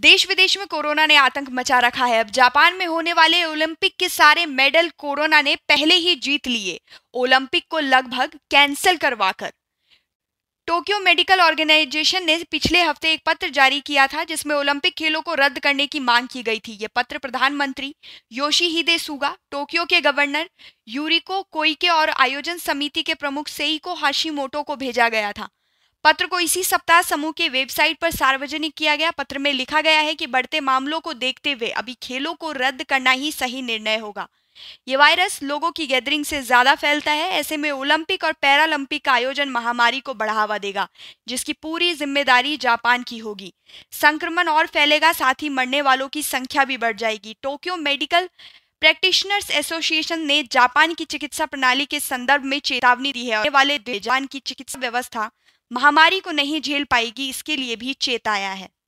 देश विदेश में कोरोना ने आतंक मचा रखा है अब जापान में होने वाले ओलंपिक के सारे मेडल कोरोना ने पहले ही जीत लिए ओलंपिक को लगभग कैंसिल करवाकर टोक्यो मेडिकल ऑर्गेनाइजेशन ने पिछले हफ्ते एक पत्र जारी किया था जिसमें ओलंपिक खेलों को रद्द करने की मांग की गई थी ये पत्र प्रधानमंत्री योशीहिदे सुगा टोक्यो के गवर्नर यूरिको कोइके और आयोजन समिति के प्रमुख सेइको हाशिमोटो को भेजा गया था पत्र को इसी सप्ताह समूह के वेबसाइट पर सार्वजनिक किया गया पत्र में लिखा गया है कि बढ़ते मामलों को देखते हुए अभी खेलों को रद्द करना ही सही निर्णय होगा ये वायरस लोगों की गैदरिंग से ज्यादा फैलता है ऐसे में ओलंपिक और पैरालंपिक का आयोजन महामारी को बढ़ावा देगा जिसकी पूरी जिम्मेदारी जापान की होगी संक्रमण और फैलेगा साथ ही मरने वालों की संख्या भी बढ़ जाएगी टोक्यो मेडिकल प्रैक्टिशनर्स एसोसिएशन ने जापान की चिकित्सा प्रणाली के संदर्भ में चेतावनी दी है वाले जापान की चिकित्सा व्यवस्था महामारी को नहीं झेल पाएगी इसके लिए भी चेताया है